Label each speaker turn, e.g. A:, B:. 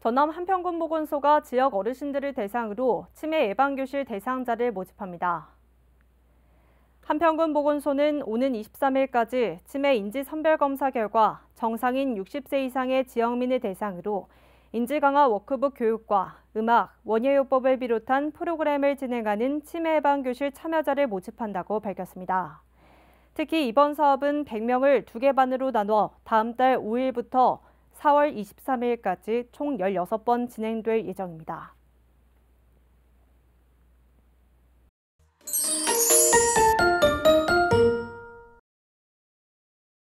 A: 전남 한평군보건소가 지역 어르신들을 대상으로 치매 예방교실 대상자를 모집합니다. 한평군보건소는 오는 23일까지 치매 인지 선별검사 결과 정상인 60세 이상의 지역민을 대상으로 인지강화 워크북 교육과 음악, 원예요법을 비롯한 프로그램을 진행하는 치매 예방교실 참여자를 모집한다고 밝혔습니다. 특히 이번 사업은 100명을 두개 반으로 나눠 다음 달 5일부터 4월 23일까지 총 16번 진행될 예정입니다.